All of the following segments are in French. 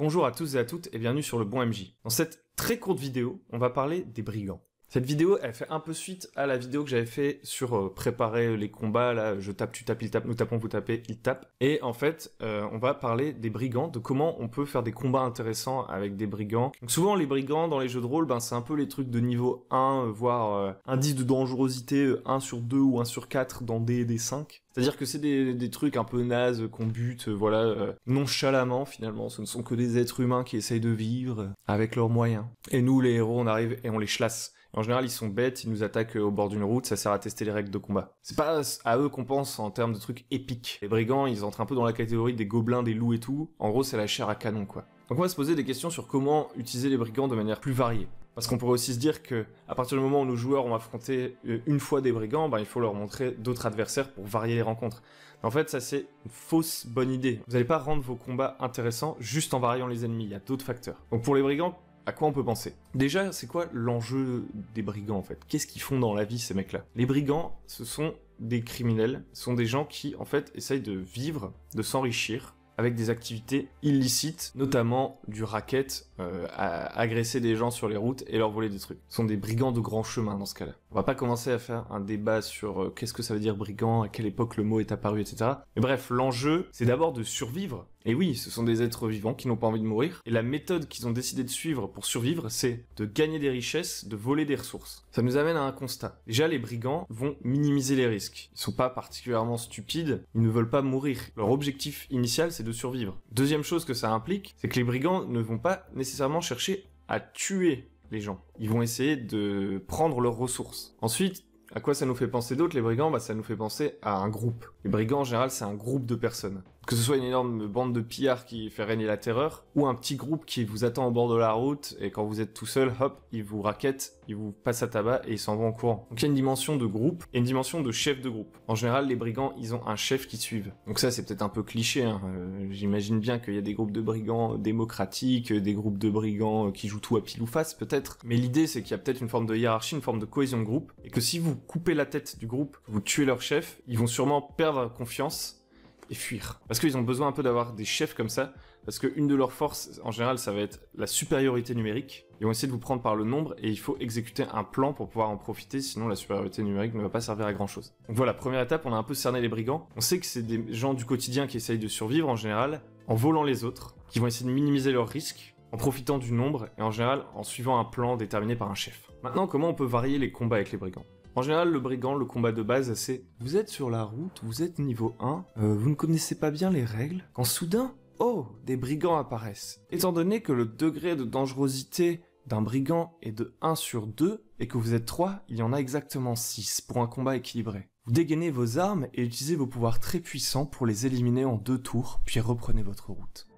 Bonjour à tous et à toutes et bienvenue sur le Bon MJ. Dans cette très courte vidéo, on va parler des brigands. Cette vidéo, elle fait un peu suite à la vidéo que j'avais fait sur euh, préparer les combats, là, je tape, tu tapes, il tape, nous tapons, vous tapez, il tape. Et en fait, euh, on va parler des brigands, de comment on peut faire des combats intéressants avec des brigands. souvent, les brigands dans les jeux de rôle, ben, c'est un peu les trucs de niveau 1, euh, voire indice de dangerosité 1 sur 2 ou 1 sur 4 dans D&D des 5. C'est-à-dire que c'est des, trucs un peu nazes qu'on bute, voilà, nonchalamment finalement. Ce ne sont que des êtres humains qui essayent de vivre avec leurs moyens. Et nous, les héros, on arrive et on les chasse. En général, ils sont bêtes, ils nous attaquent euh, au bord d'une route, ça sert à tester les règles de combat. C'est pas à eux qu'on pense en termes de trucs épiques. Les brigands, ils entrent un peu dans la catégorie des gobelins, des loups et tout. En gros, c'est la chair à canon, quoi. Donc on va se poser des questions sur comment utiliser les brigands de manière plus variée. Parce qu'on pourrait aussi se dire que, à partir du moment où nos joueurs ont affronté euh, une fois des brigands, ben, il faut leur montrer d'autres adversaires pour varier les rencontres. en fait, ça c'est une fausse bonne idée. Vous n'allez pas rendre vos combats intéressants juste en variant les ennemis, il y a d'autres facteurs. Donc pour les brigands, à quoi on peut penser Déjà, c'est quoi l'enjeu des brigands en fait Qu'est-ce qu'ils font dans la vie ces mecs-là Les brigands, ce sont des criminels, ce sont des gens qui en fait essayent de vivre, de s'enrichir avec des activités illicites, notamment du racket, euh, à agresser des gens sur les routes et leur voler des trucs. Ce sont des brigands de grand chemin dans ce cas-là. On va pas commencer à faire un débat sur euh, qu'est-ce que ça veut dire brigand, à quelle époque le mot est apparu, etc. Mais bref, l'enjeu, c'est d'abord de survivre et oui, ce sont des êtres vivants qui n'ont pas envie de mourir, et la méthode qu'ils ont décidé de suivre pour survivre, c'est de gagner des richesses, de voler des ressources. Ça nous amène à un constat. Déjà, les brigands vont minimiser les risques. Ils sont pas particulièrement stupides, ils ne veulent pas mourir. Leur objectif initial, c'est de survivre. Deuxième chose que ça implique, c'est que les brigands ne vont pas nécessairement chercher à tuer les gens. Ils vont essayer de prendre leurs ressources. Ensuite, à quoi ça nous fait penser d'autres, les brigands bah, Ça nous fait penser à un groupe. Les brigands, en général, c'est un groupe de personnes que ce soit une énorme bande de pillards qui fait régner la terreur, ou un petit groupe qui vous attend au bord de la route, et quand vous êtes tout seul, hop, ils vous raquettent, ils vous passent à tabac et ils s'en vont en courant. Donc il y a une dimension de groupe et une dimension de chef de groupe. En général, les brigands, ils ont un chef qui suivent. Donc ça, c'est peut-être un peu cliché, hein. Euh, j'imagine bien qu'il y a des groupes de brigands euh, démocratiques, euh, des groupes de brigands qui jouent tout à pile ou face, peut-être. Mais l'idée, c'est qu'il y a peut-être une forme de hiérarchie, une forme de cohésion de groupe, et que si vous coupez la tête du groupe, vous tuez leur chef, ils vont sûrement perdre confiance et fuir. Parce qu'ils ont besoin un peu d'avoir des chefs comme ça, parce qu'une de leurs forces, en général, ça va être la supériorité numérique. Ils vont essayer de vous prendre par le nombre, et il faut exécuter un plan pour pouvoir en profiter, sinon la supériorité numérique ne va pas servir à grand-chose. Donc voilà, première étape, on a un peu cerné les brigands. On sait que c'est des gens du quotidien qui essayent de survivre, en général, en volant les autres, qui vont essayer de minimiser leurs risques, en profitant du nombre, et en général, en suivant un plan déterminé par un chef. Maintenant, comment on peut varier les combats avec les brigands en général, le brigand, le combat de base, c'est vous êtes sur la route, vous êtes niveau 1, euh, vous ne connaissez pas bien les règles, quand soudain, oh, des brigands apparaissent. Étant donné que le degré de dangerosité d'un brigand est de 1 sur 2 et que vous êtes 3, il y en a exactement 6 pour un combat équilibré. Vous dégainez vos armes et utilisez vos pouvoirs très puissants pour les éliminer en deux tours, puis reprenez votre route.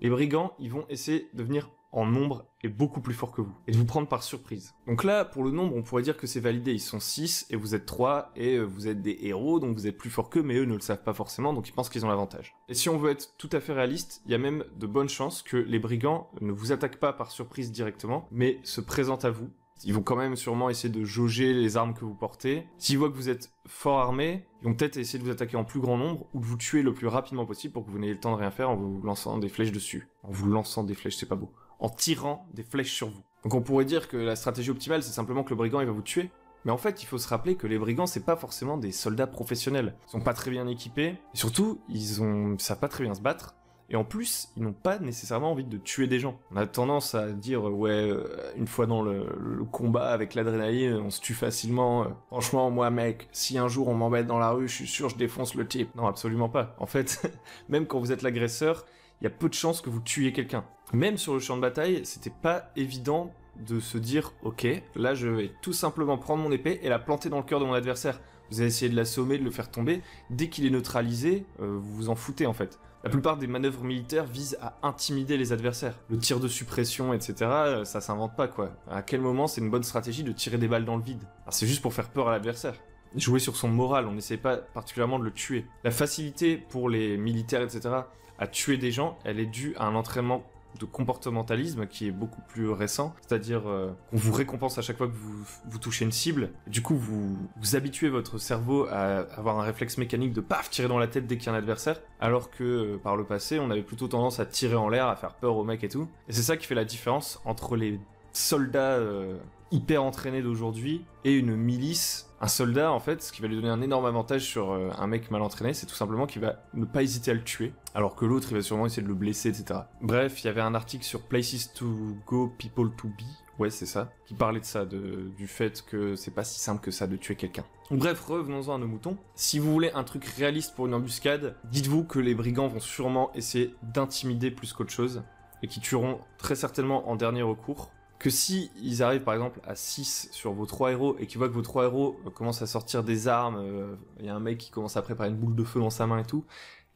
Les brigands, ils vont essayer de venir en nombre est beaucoup plus fort que vous et de vous prendre par surprise. Donc là, pour le nombre, on pourrait dire que c'est validé. Ils sont 6 et vous êtes 3 et euh, vous êtes des héros, donc vous êtes plus fort qu'eux, mais eux ne le savent pas forcément, donc ils pensent qu'ils ont l'avantage. Et si on veut être tout à fait réaliste, il y a même de bonnes chances que les brigands ne vous attaquent pas par surprise directement, mais se présentent à vous. Ils vont quand même sûrement essayer de jauger les armes que vous portez. S'ils voient que vous êtes fort armé, ils vont peut-être essayer de vous attaquer en plus grand nombre ou de vous tuer le plus rapidement possible pour que vous n'ayez le temps de rien faire en vous lançant des flèches dessus. En vous lançant des flèches, c'est pas beau en tirant des flèches sur vous. Donc on pourrait dire que la stratégie optimale, c'est simplement que le brigand, il va vous tuer. Mais en fait, il faut se rappeler que les brigands, c'est pas forcément des soldats professionnels. Ils sont pas très bien équipés. Et surtout, ils ont... savent pas très bien se battre. Et en plus, ils n'ont pas nécessairement envie de tuer des gens. On a tendance à dire, euh, ouais, euh, une fois dans le, combat avec l'adrénaline, on se tue facilement. Euh, franchement, moi, mec, si un jour on m'embête dans la rue, je suis sûr, je défonce le type. Non, absolument pas. En fait, même quand vous êtes l'agresseur, il y a peu de chances que vous tuiez quelqu'un même sur le champ de bataille, c'était pas évident de se dire ok, là je vais tout simplement prendre mon épée et la planter dans le cœur de mon adversaire. Vous allez essayer de l'assommer, de le faire tomber. Dès qu'il est neutralisé, euh, vous vous en foutez en fait. La plupart des manœuvres militaires visent à intimider les adversaires. Le tir de suppression, etc., euh, ça s'invente pas quoi. À quel moment c'est une bonne stratégie de tirer des balles dans le vide C'est juste pour faire peur à l'adversaire jouer sur son moral, on n'essaie pas particulièrement de le tuer. La facilité pour les militaires, etc., à tuer des gens, elle est due à un entraînement de comportementalisme qui est beaucoup plus récent, c'est-à-dire euh, qu'on vous récompense à chaque fois que vous, vous touchez une cible. Du coup, vous, vous habituez votre cerveau à avoir un réflexe mécanique de paf tirer dans la tête dès qu'il y a un adversaire, alors que euh, par le passé, on avait plutôt tendance à tirer en l'air, à faire peur aux mecs et tout. Et c'est ça qui fait la différence entre les soldats euh, hyper entraîné d'aujourd'hui et une milice, un soldat en fait, ce qui va lui donner un énorme avantage sur euh, un mec mal entraîné, c'est tout simplement qu'il va ne pas hésiter à le tuer, alors que l'autre il va sûrement essayer de le blesser, etc. Bref, il y avait un article sur Places to Go, People to Be, ouais c'est ça, qui parlait de ça, de, du fait que c'est pas si simple que ça de tuer quelqu'un. Bref, revenons-en à nos moutons. Si vous voulez un truc réaliste pour une embuscade, dites-vous que les brigands vont sûrement essayer d'intimider plus qu'autre chose, et qui tueront très certainement en dernier recours, que si ils arrivent par exemple à 6 sur vos 3 héros et qu'ils voient que vos 3 héros euh, commencent à sortir des armes, euh, il y a un mec qui commence à préparer une boule de feu dans sa main et tout,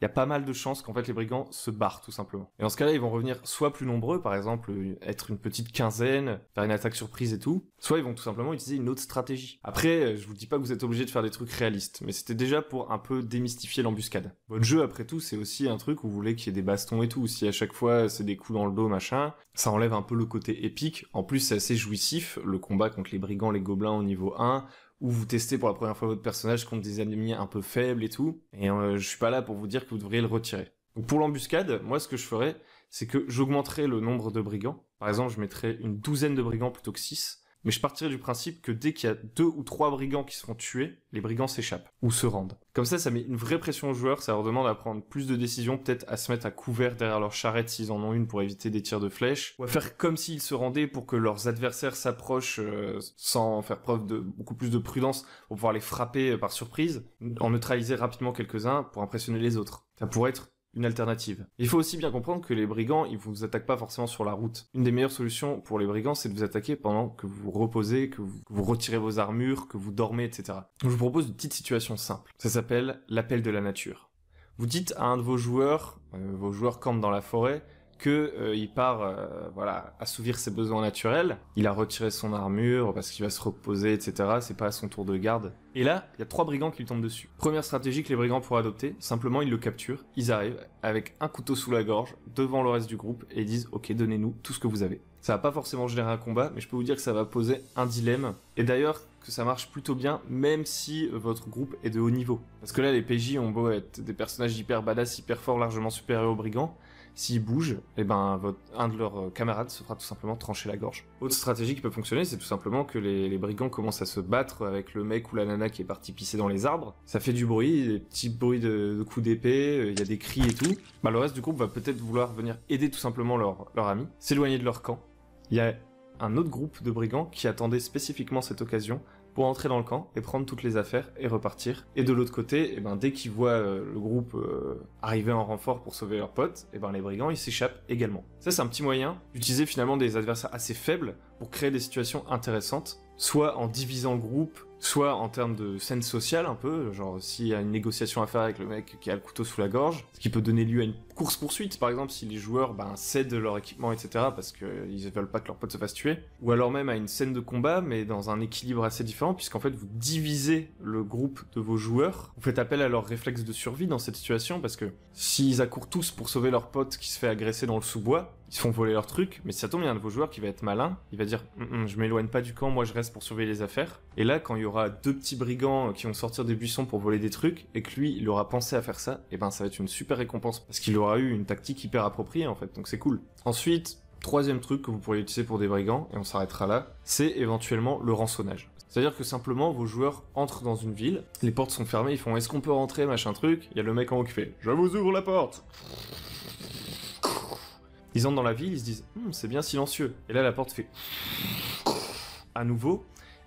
il y a pas mal de chances qu'en fait les brigands se barrent tout simplement. Et dans ce cas-là, ils vont revenir soit plus nombreux, par exemple euh, être une petite quinzaine, faire une attaque surprise et tout, soit ils vont tout simplement utiliser une autre stratégie. Après, euh, je vous dis pas que vous êtes obligé de faire des trucs réalistes, mais c'était déjà pour un peu démystifier l'embuscade. Votre jeu, après tout, c'est aussi un truc où vous voulez qu'il y ait des bastons et tout. Si à chaque fois c'est des coups dans le dos, machin, ça enlève un peu le côté épique. En plus, c'est assez jouissif, le combat contre les brigands, les gobelins au niveau 1, où vous testez pour la première fois votre personnage contre des ennemis un peu faibles et tout. Et euh, je suis pas là pour vous dire que vous devriez le retirer. pour l'embuscade, moi ce que je ferais, c'est que j'augmenterais le nombre de brigands. Par exemple, je mettrais une douzaine de brigands plutôt que 6 mais je partirai du principe que dès qu'il y a deux ou trois brigands qui seront tués, les brigands s'échappent ou se rendent. Comme ça, ça met une vraie pression aux joueurs, ça leur demande à prendre plus de décisions, peut-être à se mettre à couvert derrière leur charrette s'ils en ont une pour éviter des tirs de flèche, ou à faire comme s'ils se rendaient pour que leurs adversaires s'approchent euh, sans faire preuve de beaucoup plus de prudence pour pouvoir les frapper euh, par surprise, en neutraliser rapidement quelques-uns pour impressionner les autres. Ça pourrait être une alternative. Il faut aussi bien comprendre que les brigands, ils vous attaquent pas forcément sur la route. Une des meilleures solutions pour les brigands, c'est de vous attaquer pendant que vous vous reposez, que vous, retirez vos armures, que vous dormez, etc. Donc, je vous propose une petite situation simple. Ça s'appelle l'appel de la nature. Vous dites à un de vos joueurs, euh, vos joueurs campent dans la forêt, euh, il part euh, voilà assouvir ses besoins naturels. Il a retiré son armure parce qu'il va se reposer, etc. C'est pas à son tour de garde. Et là, il y a trois brigands qui lui tombent dessus. Première stratégie que les brigands pourraient adopter, simplement ils le capturent, ils arrivent avec un couteau sous la gorge devant le reste du groupe et disent OK, donnez-nous tout ce que vous avez. Ça va pas forcément générer un combat, mais je peux vous dire que ça va poser un dilemme. Et d'ailleurs, que ça marche plutôt bien, même si euh, votre groupe est de haut niveau. Parce que là, les PJ ont beau être des personnages hyper badass, hyper forts, largement supérieurs aux brigands, S'ils bougent, et eh ben, un de leurs euh, camarades se fera tout simplement trancher la gorge. Autre stratégie qui peut fonctionner, c'est tout simplement que les, brigands commencent à se battre avec le mec ou la nana qui est parti pisser dans les arbres. Ça fait du bruit, des petits bruits de, coups d'épée, euh, il y a des cris et tout. Bah le reste du groupe va peut-être vouloir venir aider tout simplement leur ami, s'éloigner de leur camp. Il y a un autre groupe de brigands qui attendait spécifiquement cette occasion pour entrer dans le camp et prendre toutes les affaires et repartir. Et de l'autre côté, et eh ben, dès qu'ils voient euh, le groupe euh, arriver en renfort pour sauver leurs potes, et eh ben, les brigands ils s'échappent également. Ça c'est un petit moyen d'utiliser finalement des adversaires assez faibles pour créer des situations intéressantes, soit en divisant le groupe, soit en termes de scène sociale un peu, genre s'il y a une négociation à faire avec le mec qui a le couteau sous la gorge, ce qui peut donner lieu à une course poursuite par exemple si les joueurs ben, cèdent leur équipement etc parce qu'ils veulent pas que leur pote se fasse tuer ou alors même à une scène de combat mais dans un équilibre assez différent puisqu'en fait vous divisez le groupe de vos joueurs vous faites appel à leur réflexe de survie dans cette situation parce que s'ils accourent tous pour sauver leur pote qui se fait agresser dans le sous-bois ils font voler leur trucs mais si ça tombe il y a un de vos joueurs qui va être malin il va dire hum, hum, je m'éloigne pas du camp moi je reste pour surveiller les affaires et là quand il y aura deux petits brigands qui vont sortir des buissons pour voler des trucs et que lui il aura pensé à faire ça et eh ben ça va être une super récompense parce qu'il aura eu une tactique hyper appropriée en fait, donc c'est cool. Ensuite, troisième truc que vous pourriez utiliser pour des brigands, et on s'arrêtera là, c'est éventuellement le rançonnage. C'est-à-dire que simplement vos joueurs entrent dans une ville, les portes sont fermées, ils font est-ce qu'on peut rentrer, machin truc, il y a le mec en haut qui fait je vous ouvre la porte Ils entrent dans la ville, ils se disent hmm, c'est bien silencieux, et là la porte fait à nouveau,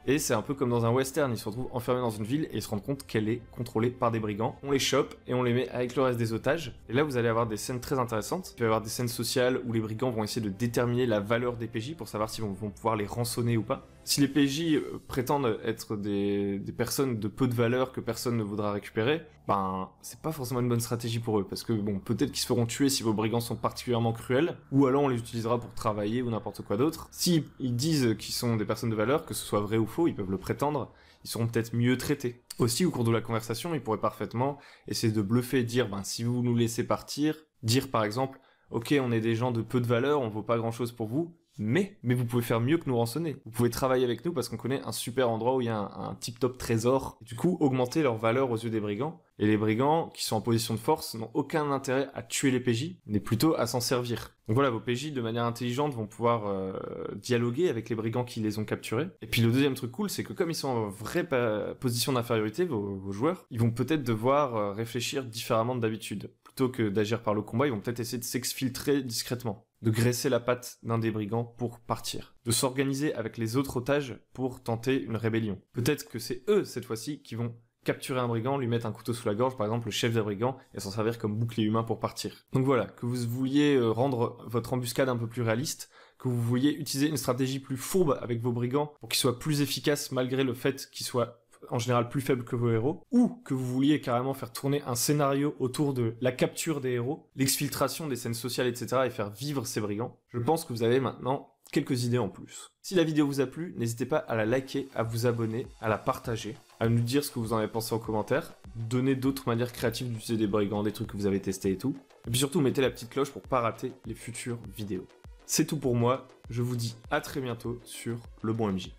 et c'est un peu comme dans un western, ils se retrouvent enfermés dans une ville et ils se rendent compte qu'elle est contrôlée par des brigands. On les chope et on les met avec le reste des otages. Et là, vous allez avoir des scènes très intéressantes. Il va y avoir des scènes sociales où les brigands vont essayer de déterminer la valeur des PJ pour savoir s'ils vont, vont pouvoir les rançonner ou pas si les PJ euh, prétendent être des, personnes de peu de valeur que personne ne voudra récupérer, ben c'est pas forcément une bonne stratégie pour eux parce que bon peut-être qu'ils se feront tuer si vos brigands sont particulièrement cruels ou alors on les utilisera pour travailler ou n'importe quoi d'autre. Si ils disent qu'ils sont des personnes de valeur, que ce soit vrai ou faux, ils peuvent le prétendre, ils seront peut-être mieux traités. Aussi au cours de la conversation, ils pourraient parfaitement essayer de bluffer, dire ben si vous nous laissez partir, dire par exemple OK, on est des gens de peu de valeur, on vaut pas grand-chose pour vous, mais, mais vous pouvez faire mieux que nous rançonner. Vous pouvez travailler avec nous parce qu'on connaît un super endroit où il y a un, tip-top trésor. du coup, augmenter leur valeur aux yeux des brigands. Et les brigands, qui sont en position de force, n'ont aucun intérêt à tuer les PJ, mais plutôt à s'en servir. Donc voilà, vos PJ, de manière intelligente, vont pouvoir euh, dialoguer avec les brigands qui les ont capturés. Et puis le deuxième truc cool, c'est que comme ils sont en vraie position d'infériorité, vos, joueurs, ils vont peut-être devoir euh, réfléchir différemment d'habitude. Plutôt que d'agir par le combat, ils vont peut-être essayer de s'exfiltrer discrètement de graisser la patte d'un des brigands pour partir, de s'organiser avec les autres otages pour tenter une rébellion. Peut-être que c'est eux, cette fois-ci, qui vont capturer un brigand, lui mettre un couteau sous la gorge, par exemple le chef des brigands, et s'en servir comme bouclier humain pour partir. Donc voilà, que vous vouliez euh, rendre votre embuscade un peu plus réaliste, que vous vouliez utiliser une stratégie plus fourbe avec vos brigands pour qu'ils soient plus efficaces malgré le fait qu'ils soient en général plus faible que vos héros, ou que vous vouliez carrément faire tourner un scénario autour de la capture des héros, l'exfiltration des scènes sociales, etc., et faire vivre ces brigands, je pense que vous avez maintenant quelques idées en plus. Si la vidéo vous a plu, n'hésitez pas à la liker, à vous abonner, à la partager, à nous dire ce que vous en avez pensé en commentaire, donner d'autres manières créatives d'utiliser des brigands, des trucs que vous avez testés et tout. Et puis surtout, mettez la petite cloche pour pas rater les futures vidéos. C'est tout pour moi, je vous dis à très bientôt sur Le Bon MJ.